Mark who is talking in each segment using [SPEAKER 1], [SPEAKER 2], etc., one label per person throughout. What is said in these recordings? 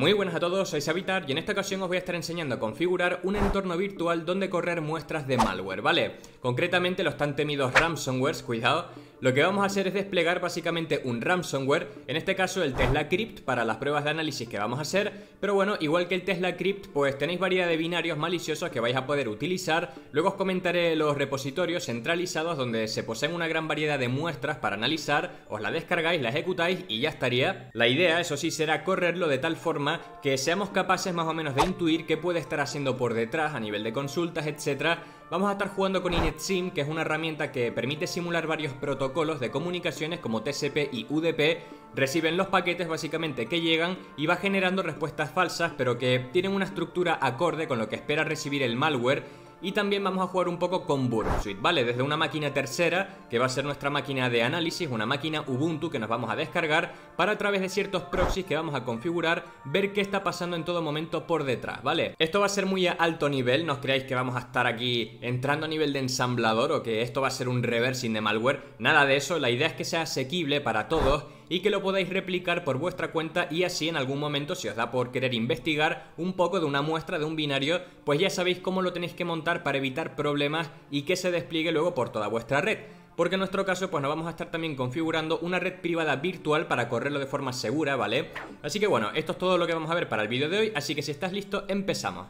[SPEAKER 1] Muy buenas a todos, soy Savitar y en esta ocasión os voy a estar enseñando a configurar un entorno virtual donde correr muestras de malware, ¿vale? Concretamente los tan temidos ransomwares, cuidado, lo que vamos a hacer es desplegar básicamente un ransomware, en este caso el Tesla Crypt para las pruebas de análisis que vamos a hacer, pero bueno, igual que el Tesla Crypt, pues tenéis variedad de binarios maliciosos que vais a poder utilizar, luego os comentaré los repositorios centralizados donde se poseen una gran variedad de muestras para analizar, os la descargáis, la ejecutáis y ya estaría. La idea, eso sí, será correrlo de tal forma que seamos capaces más o menos de intuir qué puede estar haciendo por detrás a nivel de consultas, etcétera, Vamos a estar jugando con InetSim, que es una herramienta que permite simular varios protocolos de comunicaciones como TCP y UDP, reciben los paquetes básicamente que llegan y va generando respuestas falsas, pero que tienen una estructura acorde con lo que espera recibir el malware y también vamos a jugar un poco con suite ¿vale? Desde una máquina tercera, que va a ser nuestra máquina de análisis, una máquina Ubuntu que nos vamos a descargar para a través de ciertos proxies que vamos a configurar, ver qué está pasando en todo momento por detrás, ¿vale? Esto va a ser muy a alto nivel, no os creáis que vamos a estar aquí entrando a nivel de ensamblador o que esto va a ser un reversing de malware, nada de eso, la idea es que sea asequible para todos y que lo podáis replicar por vuestra cuenta y así en algún momento si os da por querer investigar un poco de una muestra de un binario, pues ya sabéis cómo lo tenéis que montar para evitar problemas y que se despliegue luego por toda vuestra red porque en nuestro caso pues nos vamos a estar también configurando una red privada virtual para correrlo de forma segura, ¿vale? Así que bueno, esto es todo lo que vamos a ver para el vídeo de hoy, así que si estás listo, empezamos.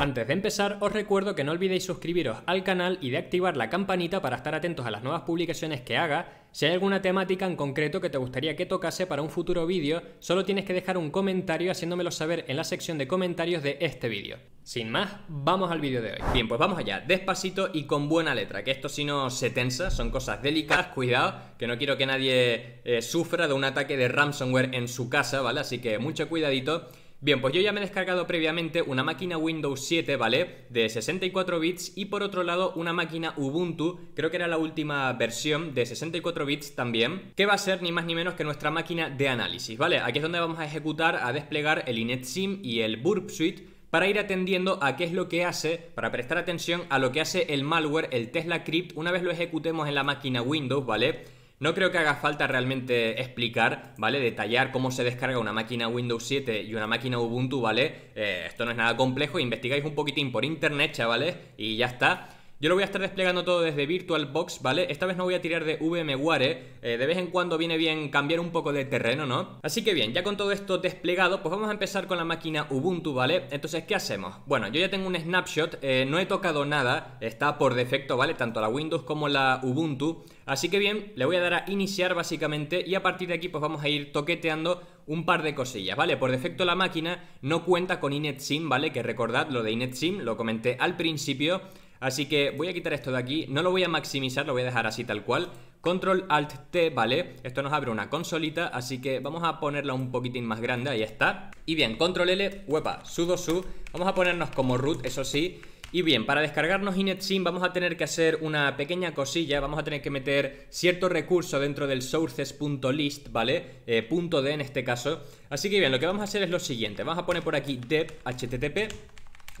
[SPEAKER 1] Antes de empezar, os recuerdo que no olvidéis suscribiros al canal y de activar la campanita para estar atentos a las nuevas publicaciones que haga. Si hay alguna temática en concreto que te gustaría que tocase para un futuro vídeo, solo tienes que dejar un comentario haciéndomelo saber en la sección de comentarios de este vídeo. Sin más, vamos al vídeo de hoy. Bien, pues vamos allá, despacito y con buena letra, que esto si no se tensa, son cosas delicadas, cuidado, que no quiero que nadie eh, sufra de un ataque de ransomware en su casa, ¿vale? Así que mucho cuidadito. Bien, pues yo ya me he descargado previamente una máquina Windows 7, ¿vale? De 64 bits y por otro lado una máquina Ubuntu, creo que era la última versión de 64 bits también, que va a ser ni más ni menos que nuestra máquina de análisis, ¿vale? Aquí es donde vamos a ejecutar, a desplegar el InetSim y el Burp Suite para ir atendiendo a qué es lo que hace, para prestar atención a lo que hace el malware, el Tesla Crypt, una vez lo ejecutemos en la máquina Windows, ¿vale? No creo que haga falta realmente explicar, ¿vale? Detallar cómo se descarga una máquina Windows 7 y una máquina Ubuntu, ¿vale? Eh, esto no es nada complejo, investigáis un poquitín por internet, chavales, y ya está. Yo lo voy a estar desplegando todo desde VirtualBox, ¿vale? Esta vez no voy a tirar de VMware, eh, de vez en cuando viene bien cambiar un poco de terreno, ¿no? Así que bien, ya con todo esto desplegado, pues vamos a empezar con la máquina Ubuntu, ¿vale? Entonces, ¿qué hacemos? Bueno, yo ya tengo un snapshot, eh, no he tocado nada, está por defecto, ¿vale? Tanto la Windows como la Ubuntu. Así que bien, le voy a dar a iniciar básicamente y a partir de aquí pues vamos a ir toqueteando un par de cosillas, ¿vale? Por defecto la máquina no cuenta con InetSim, ¿vale? Que recordad lo de InetSim, lo comenté al principio. Así que voy a quitar esto de aquí, no lo voy a maximizar, lo voy a dejar así tal cual. Control Alt T, ¿vale? Esto nos abre una consolita, así que vamos a ponerla un poquitín más grande, ahí está. Y bien, Control L, huepa, sudo su. Vamos a ponernos como root, eso sí. Y bien, para descargarnos InetSim vamos a tener que hacer una pequeña cosilla, vamos a tener que meter cierto recurso dentro del sources.list, ¿vale? Eh, punto .d en este caso. Así que bien, lo que vamos a hacer es lo siguiente, vamos a poner por aquí dev http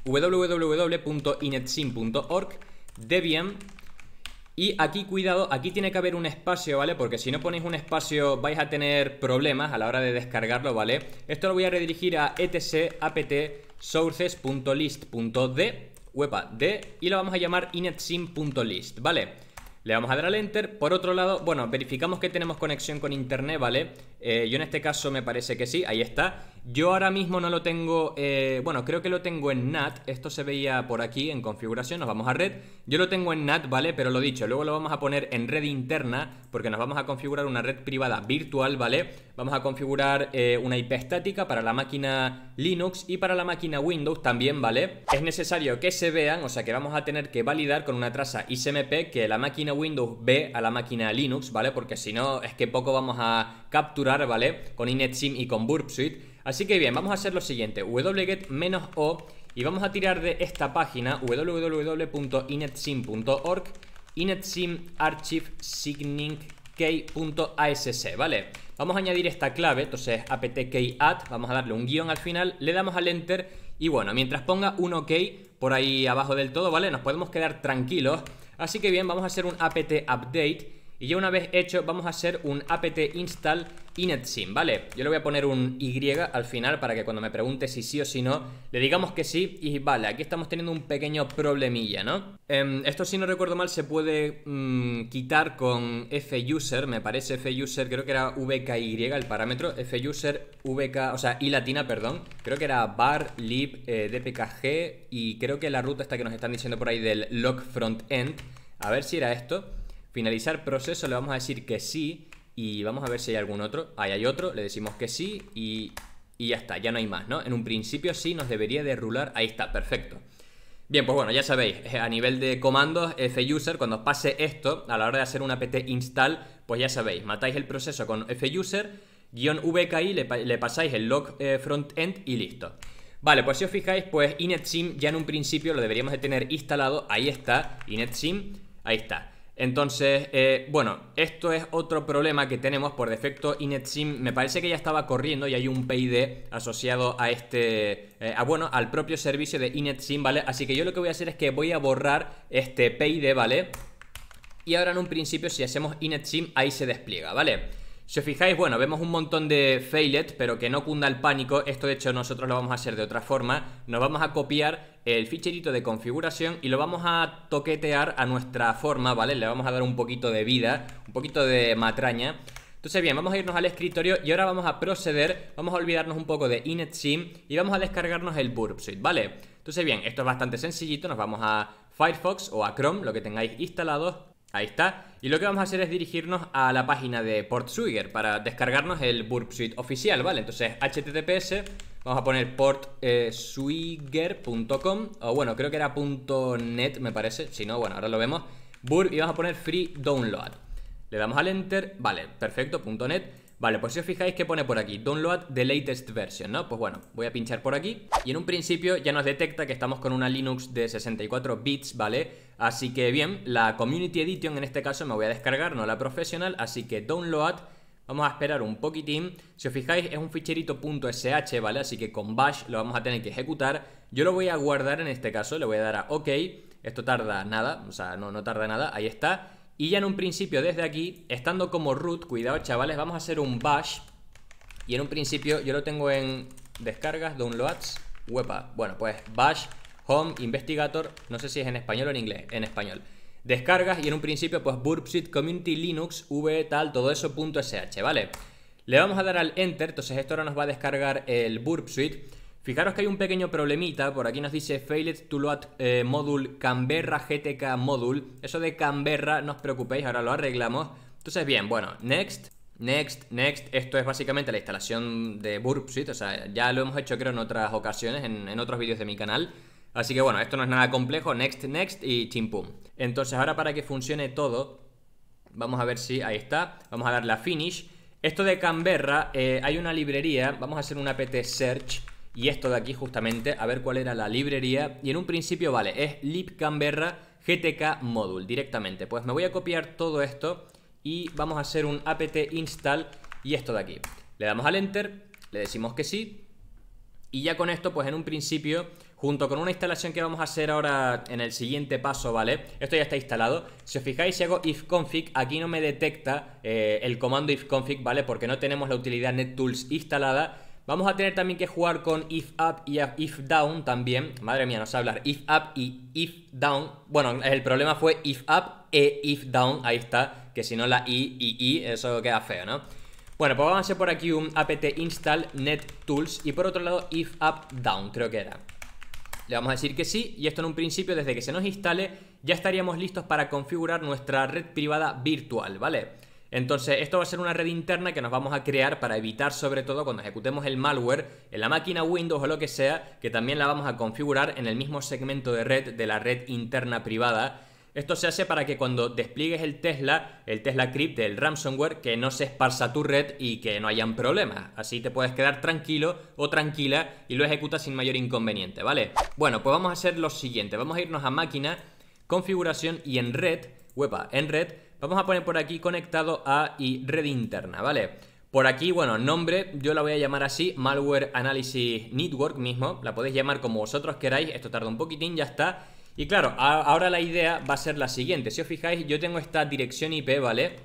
[SPEAKER 1] www.inetsim.org, Debian. Y aquí, cuidado, aquí tiene que haber un espacio, ¿vale? Porque si no ponéis un espacio vais a tener problemas a la hora de descargarlo, ¿vale? Esto lo voy a redirigir a etc apt sources.list.d, d, y lo vamos a llamar inetsim.list, ¿vale? Le vamos a dar al Enter. Por otro lado, bueno, verificamos que tenemos conexión con Internet, ¿vale? Eh, yo en este caso me parece que sí, ahí está. Yo ahora mismo no lo tengo, eh, bueno, creo que lo tengo en NAT, esto se veía por aquí en configuración, nos vamos a red, yo lo tengo en NAT, ¿vale? Pero lo dicho, luego lo vamos a poner en red interna porque nos vamos a configurar una red privada virtual, ¿vale? Vamos a configurar eh, una IP estática para la máquina Linux y para la máquina Windows también, ¿vale? Es necesario que se vean, o sea que vamos a tener que validar con una traza ICMP que la máquina Windows ve a la máquina Linux, ¿vale? Porque si no, es que poco vamos a capturar, ¿vale? Con InetSim y con BurpSuite. Así que bien, vamos a hacer lo siguiente, wget -o y vamos a tirar de esta página www.inetsim.org inetsim archive ¿vale? Vamos a añadir esta clave, entonces apt-key-add, vamos a darle un guión al final, le damos al enter y bueno, mientras ponga un ok por ahí abajo del todo, ¿vale? Nos podemos quedar tranquilos. Así que bien, vamos a hacer un apt-update y ya una vez hecho vamos a hacer un apt-install inetsim, ¿vale? Yo le voy a poner un Y al final para que cuando me pregunte si sí o si no, le digamos que sí y vale, aquí estamos teniendo un pequeño problemilla, ¿no? Em, esto si no recuerdo mal se puede mm, quitar con fuser, me parece fuser, creo que era vky el parámetro, fuser, vk, o sea, y latina, perdón, creo que era bar, lib, eh, dpkg y creo que la ruta esta que nos están diciendo por ahí del log front end, a ver si era esto, finalizar proceso, le vamos a decir que sí, y vamos a ver si hay algún otro. Ahí hay otro, le decimos que sí y, ya está, ya no hay más, ¿no? En un principio sí nos debería de rular. Ahí está, perfecto. Bien, pues bueno, ya sabéis, eh, a nivel de comandos fuser, cuando os pase esto, a la hora de hacer un apt install, pues ya sabéis, matáis el proceso con fuser, guión vki, le, pasáis el log eh, frontend y listo. Vale, pues si os fijáis, pues inetsim ya en un principio lo deberíamos de tener instalado, ahí está, inetsim, ahí está. Entonces, eh, bueno, esto es otro problema que tenemos por defecto. InetSim me parece que ya estaba corriendo y hay un PID asociado a este, eh, a, bueno, al propio servicio de InetSim, ¿vale? Así que yo lo que voy a hacer es que voy a borrar este PID, ¿vale? Y ahora en un principio si hacemos inetSim ahí se despliega, ¿vale? Si os fijáis, bueno, vemos un montón de failet, pero que no cunda el pánico. Esto, de hecho, nosotros lo vamos a hacer de otra forma. Nos vamos a copiar el ficherito de configuración y lo vamos a toquetear a nuestra forma, ¿vale? Le vamos a dar un poquito de vida, un poquito de matraña. Entonces bien, vamos a irnos al escritorio y ahora vamos a proceder, vamos a olvidarnos un poco de inetsim y vamos a descargarnos el Burp ¿vale? Entonces bien, esto es bastante sencillito, nos vamos a Firefox o a Chrome, lo que tengáis instalados Ahí está. Y lo que vamos a hacer es dirigirnos a la página de PortSwigger para descargarnos el Burp Suite oficial, ¿vale? Entonces, https, vamos a poner portswigger.com, o bueno, creo que era .net, me parece, si no, bueno, ahora lo vemos. Burp y vamos a poner free download. Le damos al enter, vale, perfecto, .net. Vale, pues si os fijáis que pone por aquí, download the latest version, ¿no? Pues bueno, voy a pinchar por aquí y en un principio ya nos detecta que estamos con una Linux de 64 bits, ¿vale? Así que bien, la Community Edition en este caso me voy a descargar, no la profesional, así que download Vamos a esperar un poquitín. Si os fijáis, es un ficherito .sh, ¿vale? Así que con bash lo vamos a tener que ejecutar. Yo lo voy a guardar en este caso, le voy a dar a OK. Esto tarda nada, o sea, no, no tarda nada. Ahí está. Y ya en un principio desde aquí, estando como root, cuidado chavales, vamos a hacer un bash. Y en un principio yo lo tengo en descargas, downloads, Huepa. Bueno, pues bash, home, investigator, no sé si es en español o en inglés, en español. Descargas y en un principio pues burpsuite, community linux, v tal, todo eso ¿vale? Le vamos a dar al enter, entonces esto ahora nos va a descargar el burpsuite. Fijaros que hay un pequeño problemita, por aquí nos dice failed to load eh, module Canberra GTK module. Eso de Canberra, no os preocupéis, ahora lo arreglamos. Entonces, bien, bueno, next, next, next. Esto es básicamente la instalación de Burp o sea, ya lo hemos hecho creo en otras ocasiones, en, otros vídeos de mi canal. Así que bueno, esto no es nada complejo, next, next y chimpum. Entonces ahora para que funcione todo, vamos a ver si, ahí está, vamos a darle a finish. Esto de Canberra, eh, hay una librería, vamos a hacer un apt search y esto de aquí justamente, a ver cuál era la librería. Y en un principio, vale, es libcamberra gtk module directamente. Pues me voy a copiar todo esto y vamos a hacer un apt install y esto de aquí. Le damos al enter, le decimos que sí y ya con esto, pues en un principio junto con una instalación que vamos a hacer ahora en el siguiente paso, ¿vale? Esto ya está instalado. Si os fijáis, si hago ifconfig, aquí no me detecta eh, el comando ifconfig, ¿vale? Porque no tenemos la utilidad NetTools instalada Vamos a tener también que jugar con if up y if down también. Madre mía, no sé hablar. If up y if down. Bueno, el problema fue if up e if down. Ahí está. Que si no la i y i, eso queda feo, ¿no? Bueno, pues vamos a hacer por aquí un apt install net tools y por otro lado if up down, creo que era. Le vamos a decir que sí y esto en un principio desde que se nos instale ya estaríamos listos para configurar nuestra red privada virtual, ¿vale? Entonces, esto va a ser una red interna que nos vamos a crear para evitar, sobre todo, cuando ejecutemos el malware en la máquina Windows o lo que sea, que también la vamos a configurar en el mismo segmento de red de la red interna privada esto se hace para que cuando despliegues el Tesla, el Tesla Crypt del ransomware, que no se esparza tu red y que no hayan problemas. Así te puedes quedar tranquilo o tranquila y lo ejecutas sin mayor inconveniente, ¿vale? Bueno, pues vamos a hacer lo siguiente. Vamos a irnos a máquina, configuración y en red, huepa, en red Vamos a poner por aquí conectado a y red interna, ¿vale? Por aquí, bueno, nombre, yo la voy a llamar así, Malware Analysis Network mismo, la podéis llamar como vosotros queráis, esto tarda un poquitín, ya está. Y claro, ahora la idea va a ser la siguiente, si os fijáis, yo tengo esta dirección IP, ¿vale?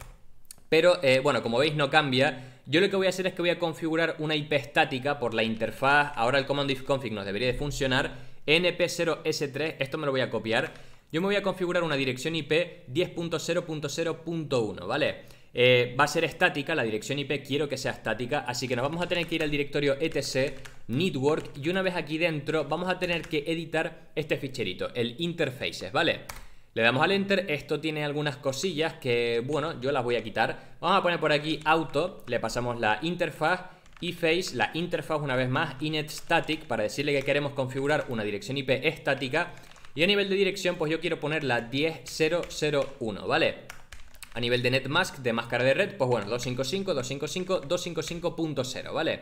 [SPEAKER 1] Pero, eh, bueno, como veis no cambia, yo lo que voy a hacer es que voy a configurar una IP estática por la interfaz, ahora el command if config nos debería de funcionar, np0s3, esto me lo voy a copiar, yo me voy a configurar una dirección IP 10.0.0.1, ¿vale? Eh, va a ser estática, la dirección IP quiero que sea estática, así que nos vamos a tener que ir al directorio etc network y una vez aquí dentro vamos a tener que editar este ficherito, el interfaces, ¿vale? Le damos al enter, esto tiene algunas cosillas que, bueno, yo las voy a quitar. Vamos a poner por aquí auto, le pasamos la interfaz iface, la interfaz una vez más, inet static, para decirle que queremos configurar una dirección IP estática y a nivel de dirección, pues yo quiero poner la 10001, ¿vale? A nivel de NetMask, de máscara de red, pues bueno, 255, 255, 255.0, ¿vale?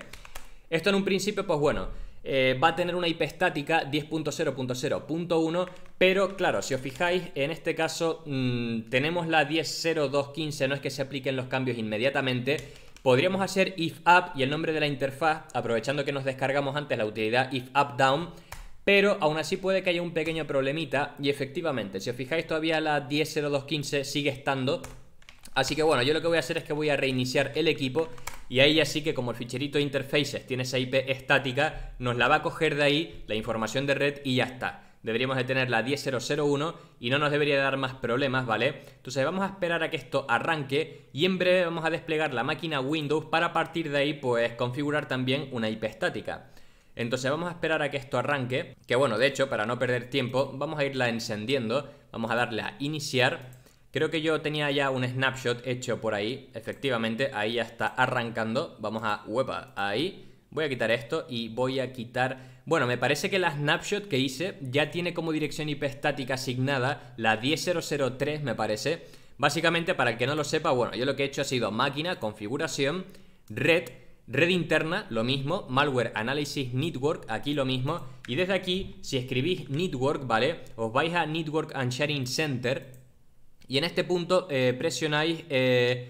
[SPEAKER 1] Esto en un principio, pues bueno, eh, va a tener una IP estática 10.0.0.1, pero claro, si os fijáis, en este caso mm, tenemos la 10.0215, no es que se apliquen los cambios inmediatamente. Podríamos hacer if up y el nombre de la interfaz, aprovechando que nos descargamos antes la utilidad if up down, pero aún así puede que haya un pequeño problemita y efectivamente, si os fijáis todavía la 10.0215 sigue estando. Así que bueno, yo lo que voy a hacer es que voy a reiniciar el equipo y ahí ya sí que como el ficherito interfaces tiene esa IP estática, nos la va a coger de ahí la información de red y ya está deberíamos de tener la 10001 y no nos debería dar más problemas, ¿vale? Entonces vamos a esperar a que esto arranque y en breve vamos a desplegar la máquina Windows para partir de ahí pues configurar también una IP estática. Entonces vamos a esperar a que esto arranque, que bueno, de hecho, para no perder tiempo, vamos a irla encendiendo, vamos a darle a iniciar. Creo que yo tenía ya un snapshot hecho por ahí, efectivamente, ahí ya está arrancando, vamos a, huepa, ahí, voy a quitar esto y voy a quitar... Bueno, me parece que la snapshot que hice ya tiene como dirección IP estática asignada la 1003 me parece. Básicamente, para el que no lo sepa, bueno, yo lo que he hecho ha sido máquina, configuración, red Red interna, lo mismo. Malware Analysis Network, aquí lo mismo. Y desde aquí, si escribís Network, ¿vale? Os vais a Network and Sharing Center. Y en este punto eh, presionáis... Eh,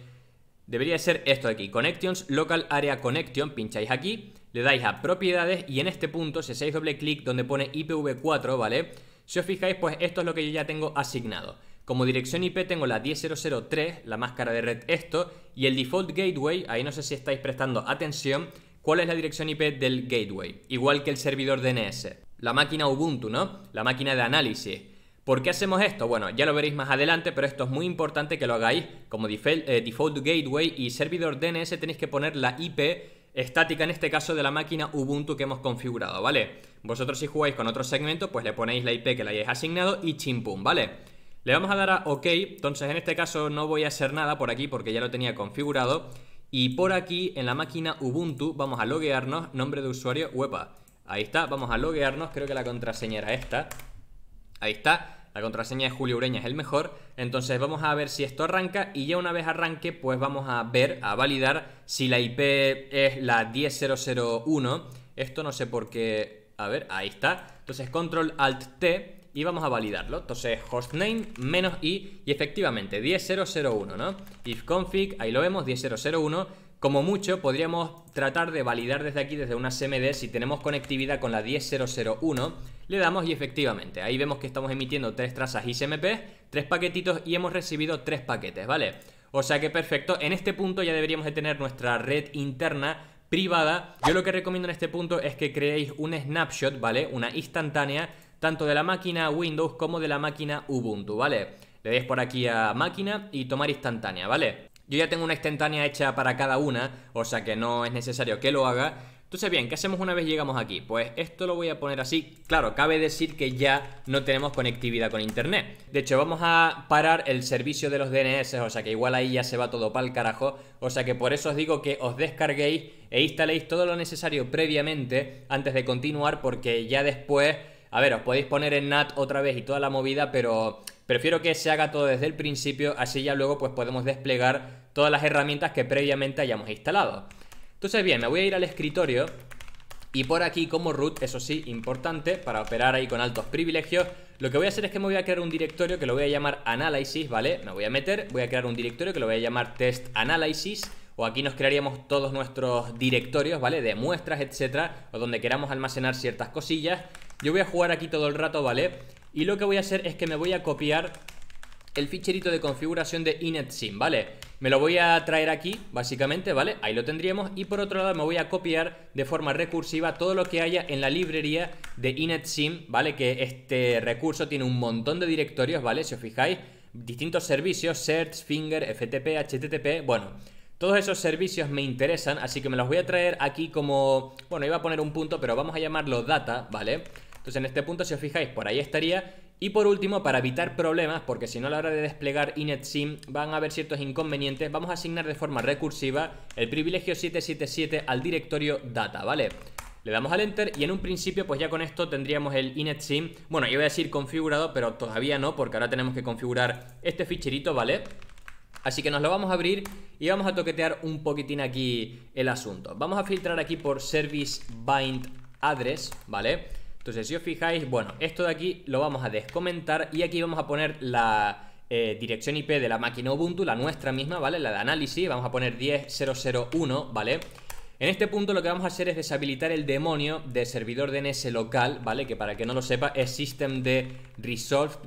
[SPEAKER 1] debería ser esto de aquí. Connections, Local Area Connection. Pincháis aquí. Le dais a propiedades y en este punto, si hacéis doble clic donde pone IPv4, ¿vale? Si os fijáis, pues esto es lo que yo ya tengo asignado. Como dirección IP tengo la 10003, la máscara de red esto, y el default gateway, ahí no sé si estáis prestando atención, cuál es la dirección IP del gateway, igual que el servidor DNS. La máquina Ubuntu, ¿no? La máquina de análisis. ¿Por qué hacemos esto? Bueno, ya lo veréis más adelante, pero esto es muy importante que lo hagáis. Como default, eh, default gateway y servidor DNS tenéis que poner la IP estática en este caso de la máquina Ubuntu que hemos configurado, ¿vale? Vosotros si jugáis con otro segmento, pues le ponéis la IP que le hayáis asignado y chimpum, ¿vale? Le vamos a dar a OK, entonces en este caso no voy a hacer nada por aquí porque ya lo tenía configurado. Y por aquí en la máquina Ubuntu vamos a loguearnos, nombre de usuario, huepa. Ahí está, vamos a loguearnos, creo que la contraseña era esta. Ahí está, la contraseña de Julio Ureña es el mejor. Entonces vamos a ver si esto arranca y ya una vez arranque pues vamos a ver, a validar si la IP es la 1001. Esto no sé por qué... A ver, ahí está. Entonces control alt T y vamos a validarlo. Entonces, hostname menos i y efectivamente 10001, ¿no? ifconfig ahí lo vemos, 10001. Como mucho, podríamos tratar de validar desde aquí, desde una CMD, si tenemos conectividad con la 10001. Le damos y efectivamente, ahí vemos que estamos emitiendo tres trazas ICMP, tres paquetitos y hemos recibido tres paquetes, ¿vale? O sea que perfecto, en este punto ya deberíamos de tener nuestra red interna privada. Yo lo que recomiendo en este punto es que creéis un snapshot, ¿vale? Una instantánea tanto de la máquina Windows como de la máquina Ubuntu, ¿vale? Le deis por aquí a máquina y tomar instantánea, ¿vale? Yo ya tengo una instantánea hecha para cada una, o sea que no es necesario que lo haga. Entonces bien, ¿qué hacemos una vez llegamos aquí? Pues esto lo voy a poner así. Claro, cabe decir que ya no tenemos conectividad con internet. De hecho, vamos a parar el servicio de los DNS, o sea que igual ahí ya se va todo el carajo. O sea que por eso os digo que os descarguéis e instaléis todo lo necesario previamente antes de continuar porque ya después a ver, os podéis poner en NAT otra vez y toda la movida, pero prefiero que se haga todo desde el principio, así ya luego pues podemos desplegar todas las herramientas que previamente hayamos instalado. Entonces bien, me voy a ir al escritorio y por aquí como root, eso sí, importante, para operar ahí con altos privilegios, lo que voy a hacer es que me voy a crear un directorio que lo voy a llamar análisis, ¿vale? Me voy a meter, voy a crear un directorio que lo voy a llamar test analysis, o aquí nos crearíamos todos nuestros directorios, ¿vale? De muestras, etcétera, o donde queramos almacenar ciertas cosillas. Yo voy a jugar aquí todo el rato, ¿vale? Y lo que voy a hacer es que me voy a copiar el ficherito de configuración de inetsim, ¿vale? Me lo voy a traer aquí, básicamente, ¿vale? Ahí lo tendríamos. Y por otro lado me voy a copiar de forma recursiva todo lo que haya en la librería de inetsim, ¿vale? Que este recurso tiene un montón de directorios, ¿vale? Si os fijáis, distintos servicios, search, finger, ftp, http, bueno... Todos esos servicios me interesan, así que me los voy a traer aquí como... Bueno, iba a poner un punto, pero vamos a llamarlo data, ¿vale? vale entonces en este punto, si os fijáis, por ahí estaría. Y por último, para evitar problemas, porque si no a la hora de desplegar inetsim van a haber ciertos inconvenientes, vamos a asignar de forma recursiva el privilegio 777 al directorio data, ¿vale? Le damos al Enter y en un principio pues ya con esto tendríamos el inetsim, bueno, yo voy a decir configurado, pero todavía no, porque ahora tenemos que configurar este ficherito, ¿vale? Así que nos lo vamos a abrir y vamos a toquetear un poquitín aquí el asunto. Vamos a filtrar aquí por service bind address, ¿vale? Entonces, si os fijáis, bueno, esto de aquí lo vamos a descomentar y aquí vamos a poner la eh, dirección IP de la máquina Ubuntu, la nuestra misma, ¿vale? La de análisis, vamos a poner 10001, ¿vale? En este punto lo que vamos a hacer es deshabilitar el demonio de servidor DNS local, ¿vale? Que para que no lo sepa es system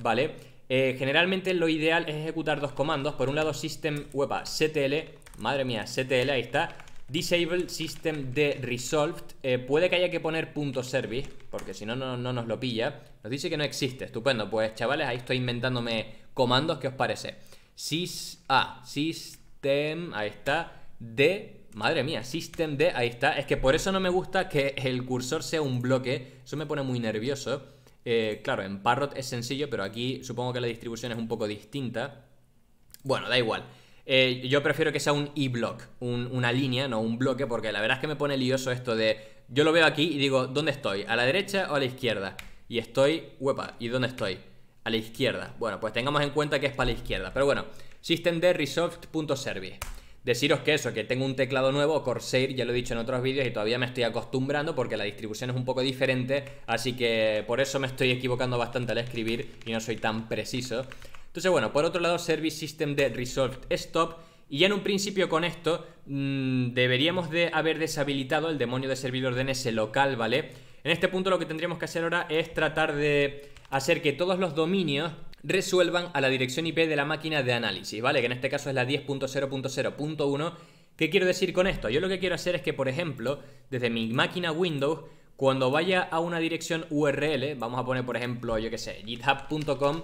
[SPEAKER 1] ¿vale? Eh, generalmente lo ideal es ejecutar dos comandos, por un lado system, ctl, madre mía, ctl, ahí está, Disable System de Resolved. Eh, puede que haya que poner punto .service, porque si no, no, nos lo pilla. Nos dice que no existe. Estupendo. Pues chavales, ahí estoy inventándome comandos. ¿Qué os parece? Sys A, ah, System, ahí está, de... Madre mía, System de, ahí está. Es que por eso no me gusta que el cursor sea un bloque. Eso me pone muy nervioso. Eh, claro, en Parrot es sencillo, pero aquí supongo que la distribución es un poco distinta. Bueno, da igual. Eh, yo prefiero que sea un e-block, una línea, no un bloque, porque la verdad es que me pone lioso esto de. Yo lo veo aquí y digo, ¿dónde estoy? ¿A la derecha o a la izquierda? Y estoy, huepa, ¿y dónde estoy? A la izquierda. Bueno, pues tengamos en cuenta que es para la izquierda. Pero bueno, systemdresoft.service. Deciros que eso, que tengo un teclado nuevo, Corsair, ya lo he dicho en otros vídeos y todavía me estoy acostumbrando porque la distribución es un poco diferente, así que por eso me estoy equivocando bastante al escribir y no soy tan preciso. Entonces, bueno, por otro lado, Service System de Resolved Stop. Y ya en un principio con esto mm, deberíamos de haber deshabilitado el demonio de servidor DNS local, ¿vale? En este punto lo que tendríamos que hacer ahora es tratar de hacer que todos los dominios resuelvan a la dirección IP de la máquina de análisis, ¿vale? Que en este caso es la 10.0.0.1. ¿Qué quiero decir con esto? Yo lo que quiero hacer es que, por ejemplo, desde mi máquina Windows, cuando vaya a una dirección URL, vamos a poner, por ejemplo, yo que sé, github.com,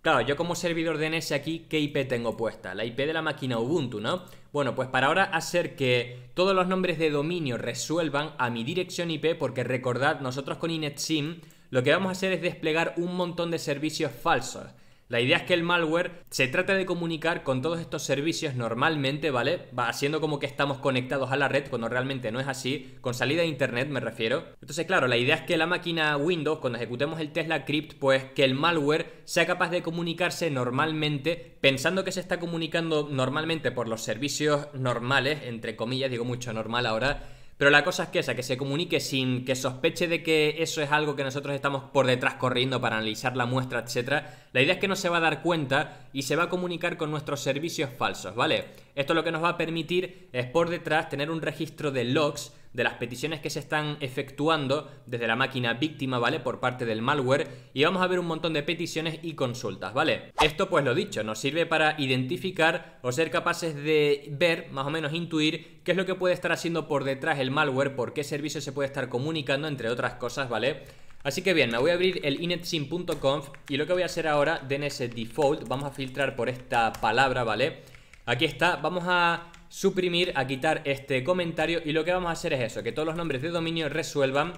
[SPEAKER 1] Claro, yo como servidor de DNS aquí, ¿qué IP tengo puesta? La IP de la máquina Ubuntu, ¿no? Bueno, pues para ahora hacer que todos los nombres de dominio resuelvan a mi dirección IP, porque recordad, nosotros con InetSim lo que vamos a hacer es desplegar un montón de servicios falsos. La idea es que el malware se trata de comunicar con todos estos servicios normalmente, ¿vale? Va haciendo como que estamos conectados a la red cuando realmente no es así, con salida de internet me refiero. Entonces, claro, la idea es que la máquina Windows, cuando ejecutemos el Tesla Crypt, pues que el malware sea capaz de comunicarse normalmente, pensando que se está comunicando normalmente por los servicios normales, entre comillas, digo mucho normal ahora, pero la cosa es que esa, que se comunique sin que sospeche de que eso es algo que nosotros estamos por detrás corriendo para analizar la muestra, etcétera. La idea es que no se va a dar cuenta y se va a comunicar con nuestros servicios falsos, ¿vale? Esto lo que nos va a permitir es por detrás tener un registro de logs de las peticiones que se están efectuando desde la máquina víctima, ¿vale? Por parte del malware y vamos a ver un montón de peticiones y consultas, ¿vale? Esto pues lo dicho, nos sirve para identificar o ser capaces de ver, más o menos intuir, qué es lo que puede estar haciendo por detrás el malware, por qué servicio se puede estar comunicando, entre otras cosas, ¿vale? Así que bien, me voy a abrir el inetsim.conf y lo que voy a hacer ahora, DNS default, vamos a filtrar por esta palabra, ¿vale? Aquí está, vamos a suprimir, a quitar este comentario y lo que vamos a hacer es eso, que todos los nombres de dominio resuelvan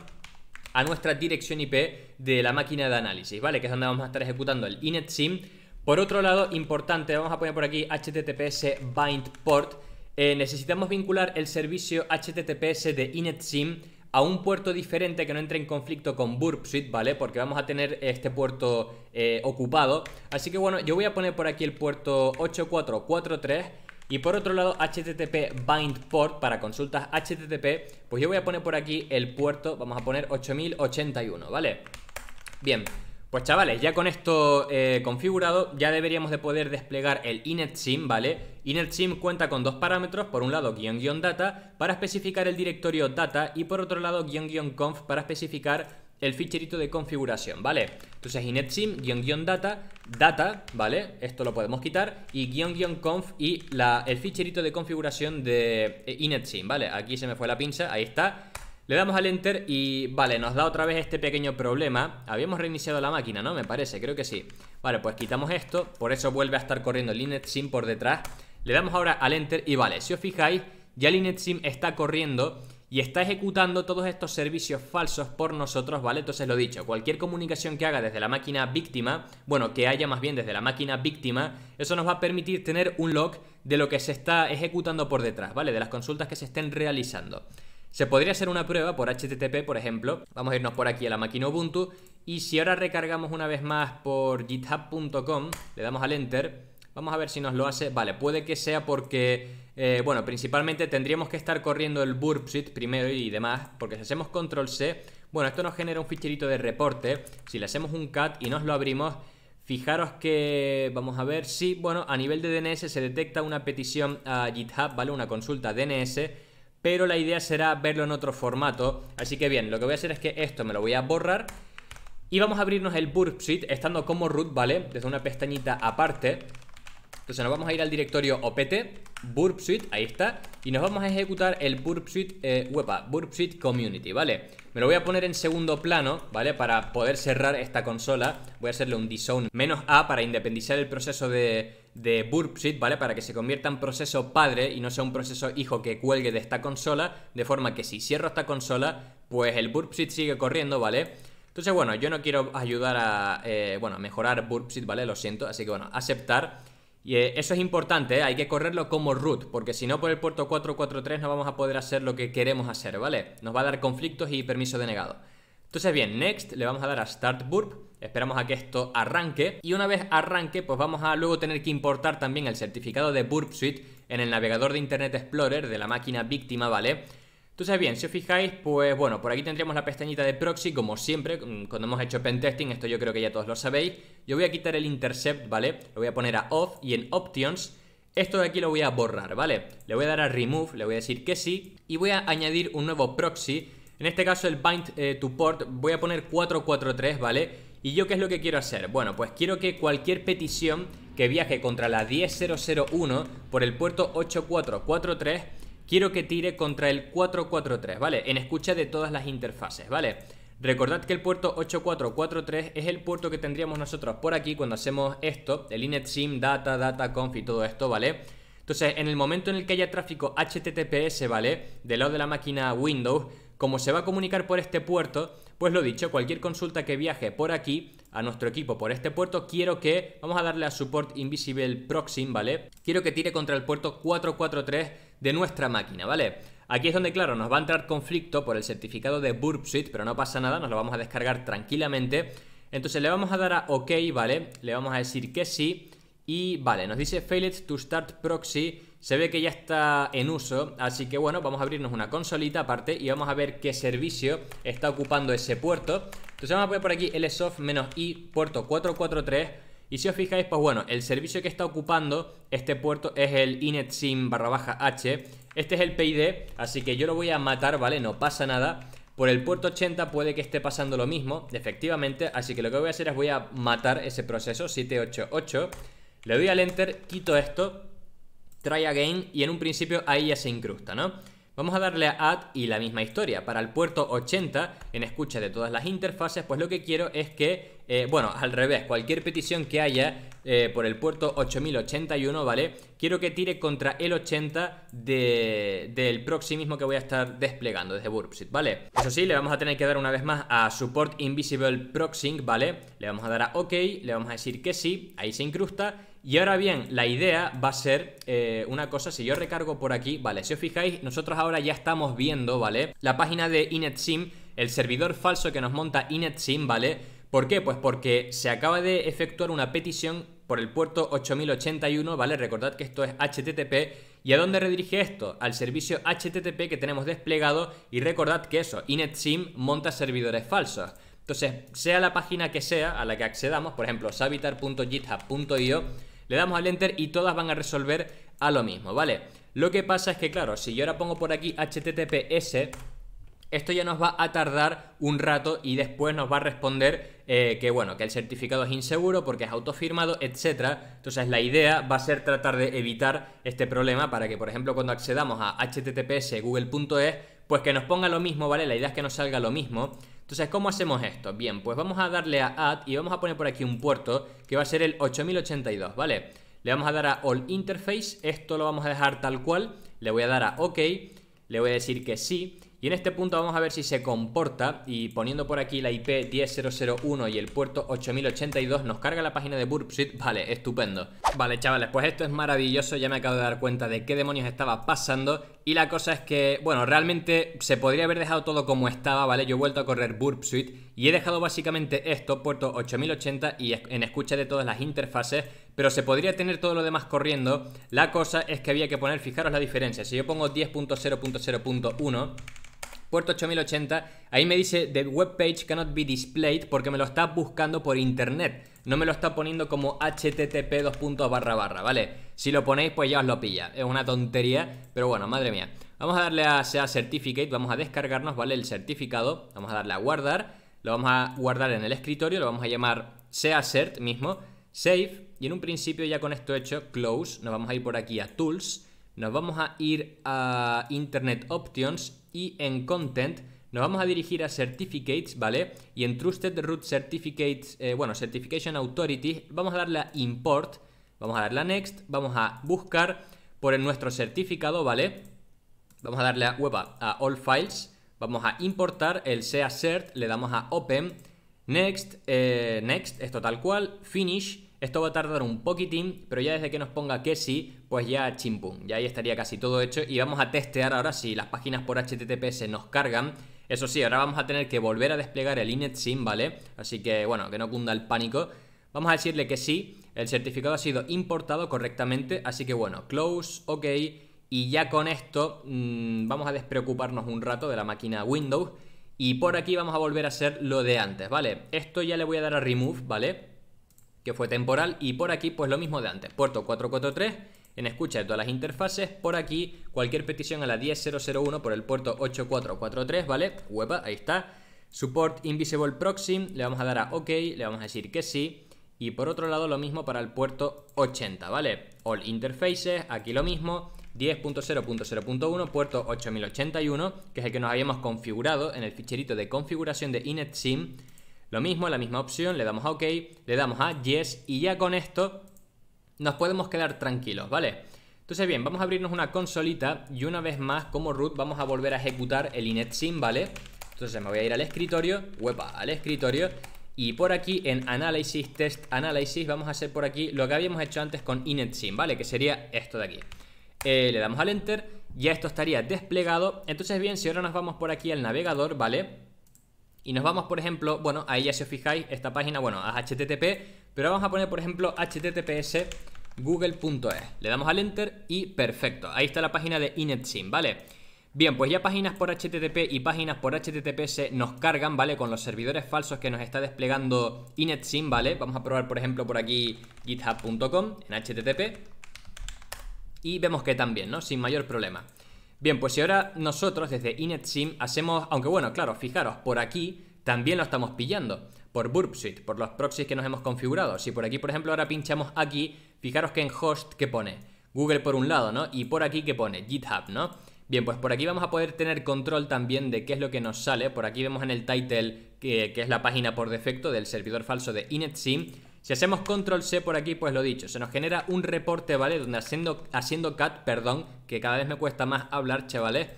[SPEAKER 1] a nuestra dirección IP de la máquina de análisis, ¿vale? Que es donde vamos a estar ejecutando el inetsim. Por otro lado, importante, vamos a poner por aquí https bind port. Eh, necesitamos vincular el servicio https de inetsim a un puerto diferente que no entre en conflicto con Burp ¿vale? Porque vamos a tener este puerto eh, ocupado. Así que bueno, yo voy a poner por aquí el puerto 8443 y por otro lado, HTTP bind port para consultas HTTP, pues yo voy a poner por aquí el puerto, vamos a poner 8081, ¿vale? Bien, pues chavales, ya con esto eh, configurado, ya deberíamos de poder desplegar el inetsim, ¿vale? InetSim cuenta con dos parámetros, por un lado guión data para especificar el directorio data y por otro lado guión guión conf para especificar el ficherito de configuración, ¿vale? Entonces inetsim, guión data, data, ¿vale? Esto lo podemos quitar y guión conf y la, el ficherito de configuración de eh, inetsim, ¿vale? Aquí se me fue la pinza, ahí está. Le damos al enter y vale, nos da otra vez este pequeño problema. Habíamos reiniciado la máquina, ¿no? Me parece, creo que sí. Vale, pues quitamos esto, por eso vuelve a estar corriendo el inetsim por detrás. Le damos ahora al enter y vale, si os fijáis, ya el inetsim está corriendo y está ejecutando todos estos servicios falsos por nosotros, ¿vale? Entonces lo dicho, cualquier comunicación que haga desde la máquina víctima, bueno, que haya más bien desde la máquina víctima, eso nos va a permitir tener un log de lo que se está ejecutando por detrás, ¿vale? De las consultas que se estén realizando. Se podría hacer una prueba por HTTP, por ejemplo. Vamos a irnos por aquí a la máquina Ubuntu. Y si ahora recargamos una vez más por github.com, le damos al Enter, vamos a ver si nos lo hace. Vale, puede que sea porque eh, bueno, principalmente tendríamos que estar corriendo el burpsit primero y demás, porque si hacemos control C, bueno, esto nos genera un ficherito de reporte. Si le hacemos un cat y nos lo abrimos, fijaros que, vamos a ver, si, bueno, a nivel de DNS se detecta una petición a GitHub, ¿vale? Una consulta DNS, pero la idea será verlo en otro formato. Así que bien, lo que voy a hacer es que esto me lo voy a borrar y vamos a abrirnos el burpsit estando como root, ¿vale? Desde una pestañita aparte. Entonces nos vamos a ir al directorio OPT, burp ahí está, y nos vamos a ejecutar el burp suite, eh, community, ¿vale? Me lo voy a poner en segundo plano, ¿vale? Para poder cerrar esta consola, voy a hacerle un disown menos A para independizar el proceso de, de ¿vale? Para que se convierta en proceso padre y no sea un proceso hijo que cuelgue de esta consola, de forma que si cierro esta consola, pues el burp sigue corriendo, ¿vale? Entonces, bueno, yo no quiero ayudar a, eh, bueno, mejorar burp ¿vale? Lo siento, así que bueno, aceptar... Y eh, eso es importante, ¿eh? hay que correrlo como root, porque si no por el puerto 443 no vamos a poder hacer lo que queremos hacer, ¿vale? Nos va a dar conflictos y permiso denegado. Entonces bien, next le vamos a dar a start burp, esperamos a que esto arranque y una vez arranque pues vamos a luego tener que importar también el certificado de burp suite en el navegador de Internet Explorer de la máquina víctima, ¿vale? Entonces bien, si os fijáis, pues bueno, por aquí tendríamos la pestañita de proxy, como siempre, mm, cuando hemos hecho pentesting, esto yo creo que ya todos lo sabéis. Yo voy a quitar el intercept, ¿vale? Lo voy a poner a off y en options esto de aquí lo voy a borrar, ¿vale? Le voy a dar a remove, le voy a decir que sí y voy a añadir un nuevo proxy. En este caso el bind eh, to port voy a poner 443, ¿vale? ¿Y yo qué es lo que quiero hacer? Bueno, pues quiero que cualquier petición que viaje contra la 10001 por el puerto 8443 quiero que tire contra el 443, ¿vale? En escucha de todas las interfaces, ¿vale? Recordad que el puerto 8443 es el puerto que tendríamos nosotros por aquí cuando hacemos esto, el init sim, data, data, conf y todo esto, ¿vale? Entonces, en el momento en el que haya tráfico HTTPS, ¿vale? Del lado de la máquina Windows, como se va a comunicar por este puerto, pues lo dicho, cualquier consulta que viaje por aquí a nuestro equipo por este puerto, quiero que, vamos a darle a support invisible proxy, ¿vale? Quiero que tire contra el puerto 443 de nuestra máquina, ¿vale? Aquí es donde, claro, nos va a entrar conflicto por el certificado de Burp pero no pasa nada, nos lo vamos a descargar tranquilamente. Entonces le vamos a dar a OK, ¿vale? Le vamos a decir que sí. Y vale, nos dice Failed to Start Proxy. Se ve que ya está en uso, así que bueno, vamos a abrirnos una consolita aparte y vamos a ver qué servicio está ocupando ese puerto. Entonces vamos a poner por aquí lsoft-i puerto 443 y si os fijáis, pues bueno, el servicio que está ocupando este puerto es el inetsim barra baja h. Este es el PID, así que yo lo voy a matar, ¿vale? No pasa nada. Por el puerto 80 puede que esté pasando lo mismo, efectivamente. Así que lo que voy a hacer es voy a matar ese proceso, 788. Le doy al enter, quito esto, try again y en un principio ahí ya se incrusta, ¿no? Vamos a darle a add y la misma historia. Para el puerto 80, en escucha de todas las interfaces, pues lo que quiero es que, eh, bueno, al revés, cualquier petición que haya eh, por el puerto 8081, ¿vale? Quiero que tire contra el 80 del del mismo que voy a estar desplegando desde Burpsit, ¿vale? Eso sí, le vamos a tener que dar una vez más a Support Invisible Proxying, ¿vale? Le vamos a dar a OK, le vamos a decir que sí, ahí se incrusta y ahora bien, la idea va a ser eh, una cosa, si yo recargo por aquí, vale, si os fijáis, nosotros ahora ya estamos viendo, ¿vale? La página de InetSim, el servidor falso que nos monta InetSim, ¿vale? ¿Por qué? Pues porque se acaba de efectuar una petición por el puerto 8081, ¿vale? Recordad que esto es HTTP. ¿Y a dónde redirige esto? Al servicio HTTP que tenemos desplegado y recordad que eso, InetSim monta servidores falsos. Entonces, sea la página que sea a la que accedamos, por ejemplo, sabitar.github.io, le damos al enter y todas van a resolver a lo mismo, ¿vale? Lo que pasa es que, claro, si yo ahora pongo por aquí HTTPS, esto ya nos va a tardar un rato y después nos va a responder eh, que bueno, que el certificado es inseguro porque es autofirmado, etc. Entonces la idea va a ser tratar de evitar este problema para que, por ejemplo, cuando accedamos a https google.es pues que nos ponga lo mismo, ¿vale? La idea es que nos salga lo mismo. Entonces, ¿cómo hacemos esto? Bien, pues vamos a darle a add y vamos a poner por aquí un puerto que va a ser el 8082, ¿vale? Le vamos a dar a all interface, esto lo vamos a dejar tal cual, le voy a dar a ok, le voy a decir que sí y en este punto vamos a ver si se comporta y poniendo por aquí la IP 10001 y el puerto 8082 nos carga la página de Burpsuit, Vale, estupendo. Vale, chavales, pues esto es maravilloso. Ya me acabo de dar cuenta de qué demonios estaba pasando. Y la cosa es que, bueno, realmente se podría haber dejado todo como estaba, ¿vale? Yo he vuelto a correr Burp Suite y he dejado básicamente esto, puerto 8080 y en escucha de todas las interfaces, pero se podría tener todo lo demás corriendo. La cosa es que había que poner, fijaros la diferencia, si yo pongo 10.0.0.1 puerto 8080, ahí me dice the web page cannot be displayed porque me lo está buscando por internet, no me lo está poniendo como http dos barra barra, ¿vale? Si lo ponéis pues ya os lo pilla, es una tontería, pero bueno, madre mía. Vamos a darle a, Sea certificate, vamos a descargarnos, ¿vale? El certificado, vamos a darle a guardar, lo vamos a guardar en el escritorio, lo vamos a llamar sea cert mismo, save, y en un principio ya con esto hecho, close, nos vamos a ir por aquí a tools, nos vamos a ir a Internet Options y en content nos vamos a dirigir a certificates, ¿vale? Y en trusted root certificates, eh, bueno, certification authority, vamos a darle a import, vamos a darle a next, vamos a buscar por nuestro certificado, ¿vale? Vamos a darle a web a all files, vamos a importar el sea cert, le damos a open, next, eh, next, esto tal cual, finish, esto va a tardar un poquitín, pero ya desde que nos ponga que sí, pues ya chimpum, ya ahí estaría casi todo hecho y vamos a testear ahora si las páginas por HTTPS nos cargan. Eso sí, ahora vamos a tener que volver a desplegar el inetsim, ¿vale? Así que, bueno, que no cunda el pánico. Vamos a decirle que sí, el certificado ha sido importado correctamente, así que bueno, close, ok, y ya con esto mm, vamos a despreocuparnos un rato de la máquina Windows y por aquí vamos a volver a hacer lo de antes, ¿vale? Esto ya le voy a dar a remove, ¿vale? que fue temporal, y por aquí pues lo mismo de antes, puerto 443 en escucha de todas las interfaces. Por aquí, cualquier petición a la 10001 por el puerto 8443, ¿vale? ¡Hueva! ahí está. Support Invisible Proxy, le vamos a dar a OK, le vamos a decir que sí. Y por otro lado, lo mismo para el puerto 80, ¿vale? All Interfaces, aquí lo mismo. 10.0.0.1, puerto 8081, que es el que nos habíamos configurado en el ficherito de configuración de InetSim. Lo mismo, la misma opción, le damos a OK, le damos a Yes y ya con esto nos podemos quedar tranquilos, ¿vale? Entonces bien, vamos a abrirnos una consolita y una vez más como root vamos a volver a ejecutar el inetsim, ¿vale? Entonces me voy a ir al escritorio, huepa, al escritorio y por aquí en Analysis, test Analysis, vamos a hacer por aquí lo que habíamos hecho antes con inetsim, ¿vale? Que sería esto de aquí. Eh, le damos al enter, ya esto estaría desplegado. Entonces bien, si ahora nos vamos por aquí al navegador, ¿vale? Y nos vamos, por ejemplo, bueno, ahí ya si os fijáis, esta página, bueno, a HTTP, pero vamos a poner, por ejemplo, HTTPS google.es. Le damos al enter y perfecto. Ahí está la página de InetSim, ¿vale? Bien, pues ya páginas por HTTP y páginas por HTTPS nos cargan, ¿vale? Con los servidores falsos que nos está desplegando InetSim, ¿vale? Vamos a probar, por ejemplo, por aquí github.com en HTTP. Y vemos que también, ¿no? Sin mayor problema. Bien, pues si ahora nosotros desde InetSim hacemos, aunque bueno, claro, fijaros, por aquí también lo estamos pillando, por Burp por los proxies que nos hemos configurado. Si por aquí, por ejemplo, ahora pinchamos aquí, fijaros que en host, ¿qué pone? Google por un lado, ¿no? Y por aquí, ¿qué pone? GitHub, ¿no? Bien, pues por aquí vamos a poder tener control también de qué es lo que nos sale. Por aquí vemos en el title, que, que es la página por defecto del servidor falso de InetSim. Si hacemos control C por aquí, pues lo dicho, se nos genera un reporte, ¿vale? Donde haciendo, haciendo cat, perdón, que cada vez me cuesta más hablar, chavales,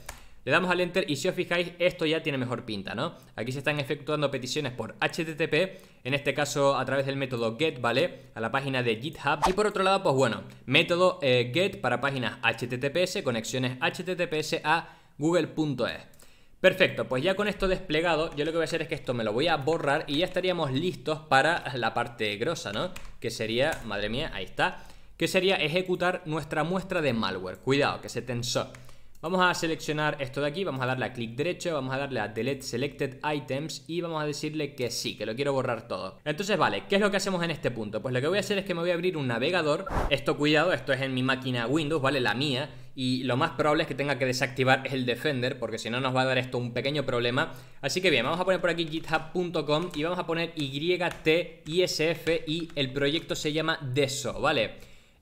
[SPEAKER 1] le damos al Enter y si os fijáis, esto ya tiene mejor pinta, ¿no? Aquí se están efectuando peticiones por HTTP, en este caso a través del método GET, ¿vale? A la página de GitHub. Y por otro lado, pues bueno, método eh, GET para páginas HTTPS, conexiones HTTPS a google.es. Perfecto, pues ya con esto desplegado, yo lo que voy a hacer es que esto me lo voy a borrar y ya estaríamos listos para la parte grosa, ¿no? Que sería, madre mía, ahí está, que sería ejecutar nuestra muestra de malware. Cuidado, que se tensó. Vamos a seleccionar esto de aquí, vamos a darle a clic derecho, vamos a darle a Delete Selected Items y vamos a decirle que sí, que lo quiero borrar todo. Entonces, vale, ¿qué es lo que hacemos en este punto? Pues lo que voy a hacer es que me voy a abrir un navegador. Esto, cuidado, esto es en mi máquina Windows, ¿vale? La mía y lo más probable es que tenga que desactivar el Defender porque si no nos va a dar esto un pequeño problema. Así que bien, vamos a poner por aquí github.com y vamos a poner YTISF y el proyecto se llama DESO, ¿vale?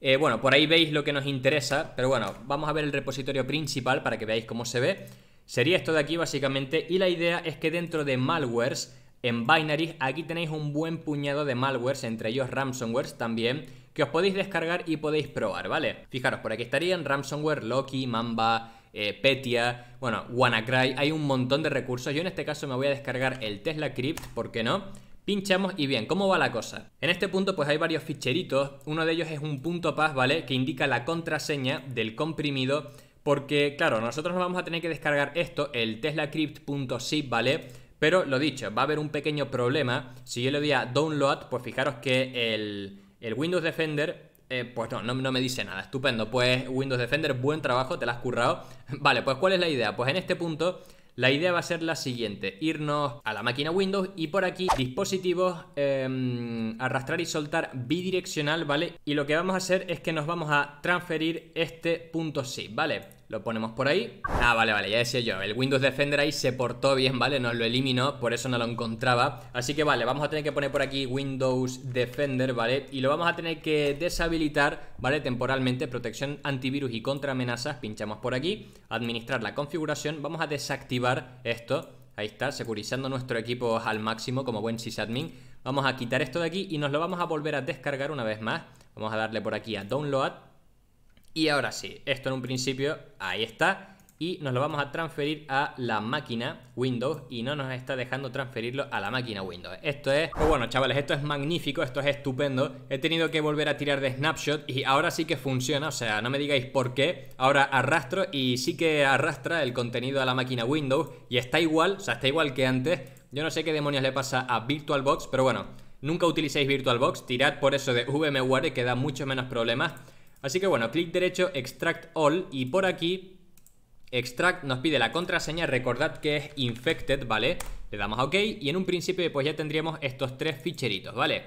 [SPEAKER 1] Eh, bueno, por ahí veis lo que nos interesa, pero bueno, vamos a ver el repositorio principal para que veáis cómo se ve. Sería esto de aquí básicamente y la idea es que dentro de malwares, en binaries, aquí tenéis un buen puñado de malwares, entre ellos ransomwares también, que os podéis descargar y podéis probar, ¿vale? Fijaros, por aquí estarían Ransomware, Loki, Mamba, eh, Petia, bueno, WannaCry, hay un montón de recursos. Yo en este caso me voy a descargar el Tesla Crypt, ¿por qué no? Pinchamos y bien, ¿cómo va la cosa? En este punto pues hay varios ficheritos, uno de ellos es un punto paz, ¿vale? Que indica la contraseña del comprimido, porque claro, nosotros nos vamos a tener que descargar esto, el teslacrypt.zip, ¿vale? Pero lo dicho, va a haber un pequeño problema, si yo le doy a download, pues fijaros que el el Windows Defender, eh, pues no, no, me dice nada. Estupendo. Pues Windows Defender, buen trabajo, te la has currado. Vale, pues ¿cuál es la idea? Pues en este punto... La idea va a ser la siguiente, irnos a la máquina Windows y por aquí dispositivos, em, arrastrar y soltar bidireccional, ¿vale? Y lo que vamos a hacer es que nos vamos a transferir este punto sí, ¿vale? Lo ponemos por ahí. Ah, vale, vale, ya decía yo. El Windows Defender ahí se portó bien, ¿vale? Nos lo eliminó, por eso no lo encontraba. Así que vale, vamos a tener que poner por aquí Windows Defender, ¿vale? Y lo vamos a tener que deshabilitar, ¿vale? Temporalmente, protección antivirus y contra amenazas. Pinchamos por aquí, administrar la configuración. Vamos a desactivar esto. Ahí está, securizando nuestro equipo al máximo como buen sysadmin. Vamos a quitar esto de aquí y nos lo vamos a volver a descargar una vez más. Vamos a darle por aquí a Download y ahora sí, esto en un principio, ahí está. Y nos lo vamos a transferir a la máquina Windows y no nos está dejando transferirlo a la máquina Windows. Esto es, pues bueno chavales, esto es magnífico, esto es estupendo. He tenido que volver a tirar de snapshot y ahora sí que funciona, o sea, no me digáis por qué. Ahora arrastro y sí que arrastra el contenido a la máquina Windows y está igual, o sea, está igual que antes. Yo no sé qué demonios le pasa a VirtualBox, pero bueno, nunca utilicéis VirtualBox, tirad por eso de VMware que da mucho menos problemas. Así que bueno, clic derecho, extract all y por aquí extract nos pide la contraseña, recordad que es infected, ¿vale? Le damos a OK y en un principio pues ya tendríamos estos tres ficheritos, ¿vale?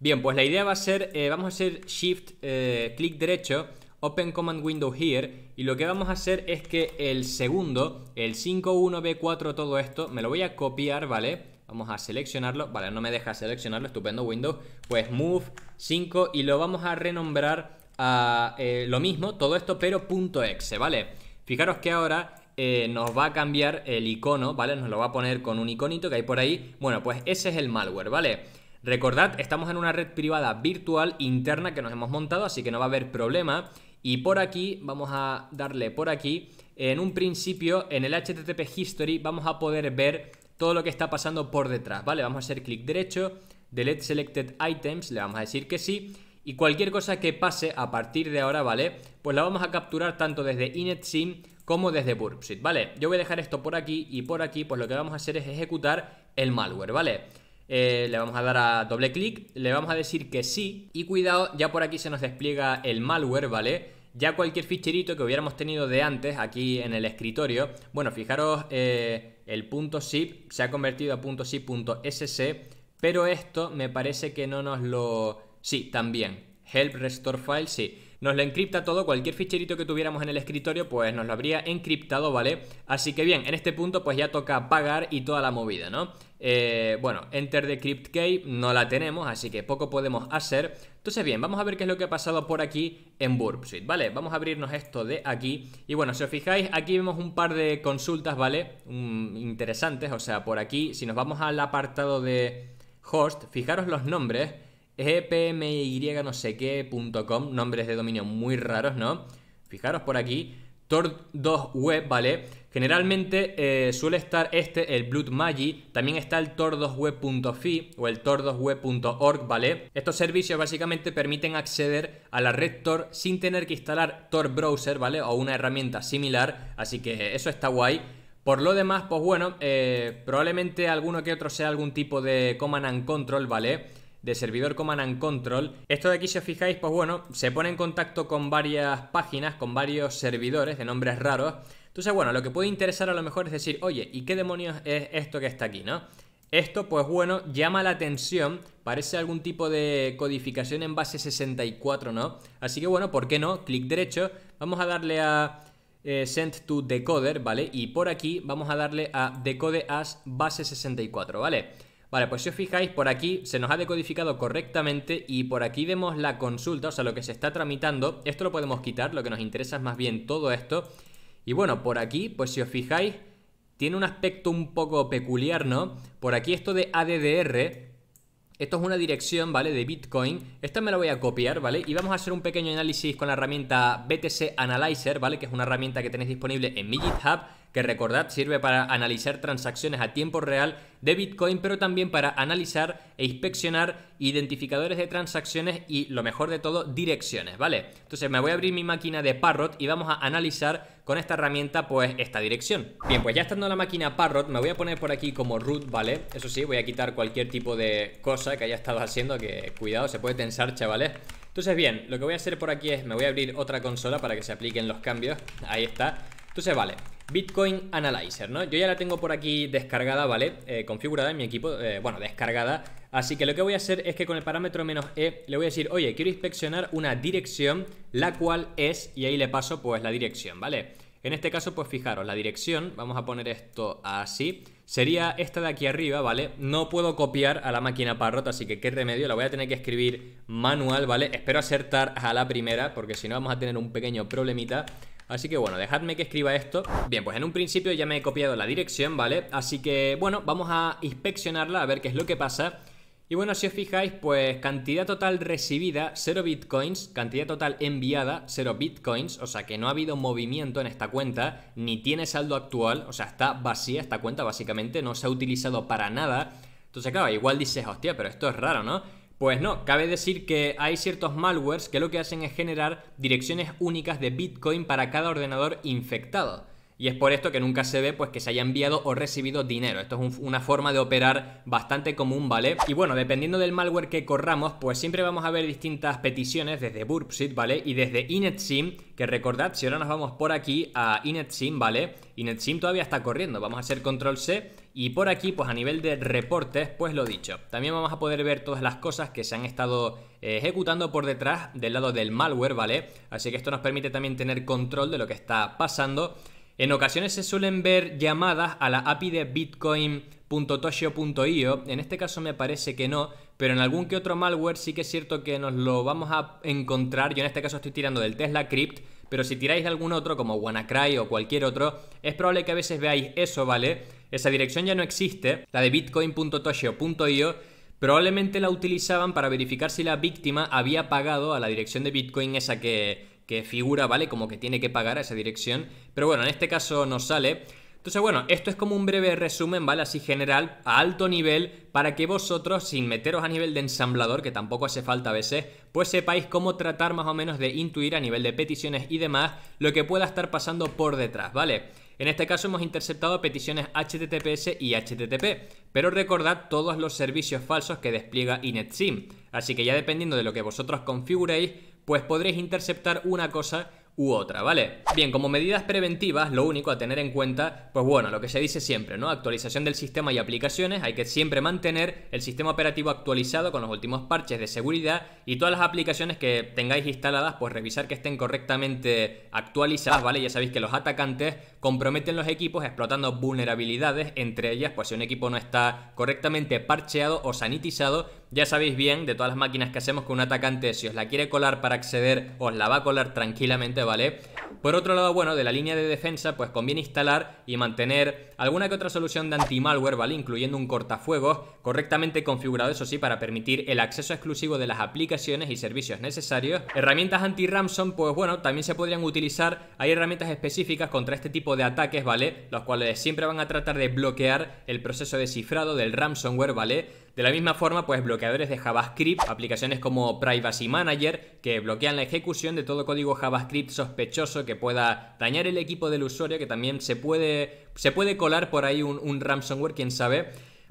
[SPEAKER 1] Bien, pues la idea va a ser, eh, vamos a hacer shift, eh, clic derecho, open command window here y lo que vamos a hacer es que el segundo, el 51B4, todo esto, me lo voy a copiar, ¿vale? Vamos a seleccionarlo, vale, no me deja seleccionarlo, estupendo Windows, pues move 5 y lo vamos a renombrar eh, lo mismo, todo esto, pero .exe, ¿vale? Fijaros que ahora eh, nos va a cambiar el icono, ¿vale? Nos lo va a poner con un iconito que hay por ahí. Bueno, pues ese es el malware, ¿vale? Recordad, estamos en una red privada virtual interna que nos hemos montado, así que no va a haber problema. Y por aquí, vamos a darle por aquí, en un principio, en el HTTP History, vamos a poder ver todo lo que está pasando por detrás, ¿vale? Vamos a hacer clic derecho, Delete Selected Items, le vamos a decir que sí. Y cualquier cosa que pase a partir de ahora, ¿vale? Pues la vamos a capturar tanto desde inetsim como desde burpsit, ¿vale? Yo voy a dejar esto por aquí y por aquí, pues lo que vamos a hacer es ejecutar el malware, ¿vale? Eh, le vamos a dar a doble clic, le vamos a decir que sí y cuidado, ya por aquí se nos despliega el malware, ¿vale? Ya cualquier ficherito que hubiéramos tenido de antes aquí en el escritorio, bueno, fijaros, eh, el punto .zip se ha convertido a .zip.sc, pero esto me parece que no nos lo Sí, también. Help Restore File, sí. Nos lo encripta todo, cualquier ficherito que tuviéramos en el escritorio, pues nos lo habría encriptado, ¿vale? Así que bien, en este punto pues ya toca pagar y toda la movida, ¿no? Eh, bueno, Enter Decrypt Key no la tenemos, así que poco podemos hacer. Entonces bien, vamos a ver qué es lo que ha pasado por aquí en Burp ¿vale? Vamos a abrirnos esto de aquí. Y bueno, si os fijáis, aquí vemos un par de consultas, ¿vale? interesantes, o sea, por aquí, si nos vamos al apartado de host, fijaros los nombres y no sé nombres de dominio muy raros, ¿no? Fijaros por aquí, Tor2Web, ¿vale? Generalmente eh, suele estar este, el magi también está el tor2web.fi o el tor2web.org, ¿vale? Estos servicios básicamente permiten acceder a la red Tor sin tener que instalar Tor Browser, ¿vale? O una herramienta similar, así que eso está guay. Por lo demás, pues bueno, eh, probablemente alguno que otro sea algún tipo de command and control, ¿vale? de servidor Command and Control. Esto de aquí, si os fijáis, pues bueno, se pone en contacto con varias páginas, con varios servidores de nombres raros. Entonces, bueno, lo que puede interesar a lo mejor es decir, oye, ¿y qué demonios es esto que está aquí, no? Esto, pues bueno, llama la atención, parece algún tipo de codificación en base 64, ¿no? Así que bueno, ¿por qué no? Clic derecho, vamos a darle a eh, Send to Decoder, ¿vale? Y por aquí vamos a darle a Decode as base 64, ¿vale? Vale, pues si os fijáis, por aquí se nos ha decodificado correctamente y por aquí vemos la consulta, o sea, lo que se está tramitando. Esto lo podemos quitar, lo que nos interesa es más bien todo esto. Y bueno, por aquí, pues si os fijáis, tiene un aspecto un poco peculiar, ¿no? Por aquí esto de ADDR, esto es una dirección, ¿vale? De Bitcoin. Esta me la voy a copiar, ¿vale? Y vamos a hacer un pequeño análisis con la herramienta BTC Analyzer, ¿vale? Que es una herramienta que tenéis disponible en mi GitHub que recordad sirve para analizar transacciones a tiempo real de Bitcoin, pero también para analizar e inspeccionar identificadores de transacciones y lo mejor de todo, direcciones, ¿vale? Entonces me voy a abrir mi máquina de Parrot y vamos a analizar con esta herramienta pues esta dirección. Bien, pues ya estando en la máquina Parrot me voy a poner por aquí como root, ¿vale? Eso sí, voy a quitar cualquier tipo de cosa que haya estado haciendo, que cuidado, se puede tensar, chavales. Entonces bien, lo que voy a hacer por aquí es, me voy a abrir otra consola para que se apliquen los cambios. Ahí está. Entonces, vale, Bitcoin Analyzer, ¿no? Yo ya la tengo por aquí descargada, ¿vale? Eh, configurada en mi equipo, eh, bueno, descargada. Así que lo que voy a hacer es que con el parámetro menos "-e", le voy a decir, oye, quiero inspeccionar una dirección, la cual es, y ahí le paso, pues, la dirección, ¿vale? En este caso, pues, fijaros, la dirección, vamos a poner esto así, sería esta de aquí arriba, ¿vale? No puedo copiar a la máquina Parrot, así que qué remedio, la voy a tener que escribir manual, ¿vale? Espero acertar a la primera, porque si no vamos a tener un pequeño problemita. Así que bueno, dejadme que escriba esto. Bien, pues en un principio ya me he copiado la dirección, ¿vale? Así que bueno, vamos a inspeccionarla a ver qué es lo que pasa. Y bueno, si os fijáis, pues cantidad total recibida, 0 bitcoins, cantidad total enviada, 0 bitcoins, o sea que no ha habido movimiento en esta cuenta, ni tiene saldo actual, o sea, está vacía esta cuenta básicamente, no se ha utilizado para nada. Entonces, claro, igual dices, hostia, pero esto es raro, ¿no? Pues no, cabe decir que hay ciertos malwares que lo que hacen es generar direcciones únicas de Bitcoin para cada ordenador infectado. Y es por esto que nunca se ve pues que se haya enviado o recibido dinero. Esto es una forma de operar bastante común, ¿vale? Y bueno, dependiendo del malware que corramos, pues siempre vamos a ver distintas peticiones desde Burpsit, ¿vale? Y desde InetSim, que recordad, si ahora nos vamos por aquí a InetSim, ¿vale? InetSim todavía está corriendo. Vamos a hacer control C y por aquí, pues a nivel de reportes, pues lo dicho. También vamos a poder ver todas las cosas que se han estado eh, ejecutando por detrás del lado del malware, ¿vale? Así que esto nos permite también tener control de lo que está pasando. En ocasiones se suelen ver llamadas a la API de bitcoin.toshio.io, en este caso me parece que no, pero en algún que otro malware sí que es cierto que nos lo vamos a encontrar, yo en este caso estoy tirando del Tesla Crypt, pero si tiráis de algún otro como WannaCry o cualquier otro, es probable que a veces veáis eso, ¿vale? Esa dirección ya no existe, la de bitcoin.toshio.io probablemente la utilizaban para verificar si la víctima había pagado a la dirección de bitcoin esa que, que figura, ¿vale? Como que tiene que pagar a esa dirección, pero bueno, en este caso no sale. Entonces, bueno, esto es como un breve resumen, ¿vale? Así general, a alto nivel, para que vosotros, sin meteros a nivel de ensamblador, que tampoco hace falta a veces, pues sepáis cómo tratar más o menos de intuir a nivel de peticiones y demás lo que pueda estar pasando por detrás, ¿vale? En este caso hemos interceptado peticiones HTTPS y HTTP, pero recordad todos los servicios falsos que despliega InetSIM. Así que ya dependiendo de lo que vosotros configuréis, pues podréis interceptar una cosa u otra, ¿vale? Bien, como medidas preventivas, lo único a tener en cuenta, pues bueno, lo que se dice siempre, ¿no? Actualización del sistema y aplicaciones, hay que siempre mantener el sistema operativo actualizado con los últimos parches de seguridad y todas las aplicaciones que tengáis instaladas, pues revisar que estén correctamente actualizadas, ¿vale? Ya sabéis que los atacantes comprometen los equipos explotando vulnerabilidades, entre ellas, pues si un equipo no está correctamente parcheado o sanitizado, ya sabéis bien de todas las máquinas que hacemos con un atacante si os la quiere colar para acceder os la va a colar tranquilamente, ¿vale? Por otro lado, bueno, de la línea de defensa pues conviene instalar y mantener alguna que otra solución de anti-malware, ¿vale? Incluyendo un cortafuegos correctamente configurado, eso sí, para permitir el acceso exclusivo de las aplicaciones y servicios necesarios. Herramientas anti ramson pues bueno, también se podrían utilizar, hay herramientas específicas contra este tipo de ataques, ¿vale? Los cuales siempre van a tratar de bloquear el proceso de cifrado del ransomware, ¿vale? De la misma forma, pues bloqueadores de JavaScript, aplicaciones como Privacy Manager, que bloquean la ejecución de todo código JavaScript sospechoso que pueda dañar el equipo del usuario, que también se puede, se puede colar por ahí un, un ransomware, quién sabe.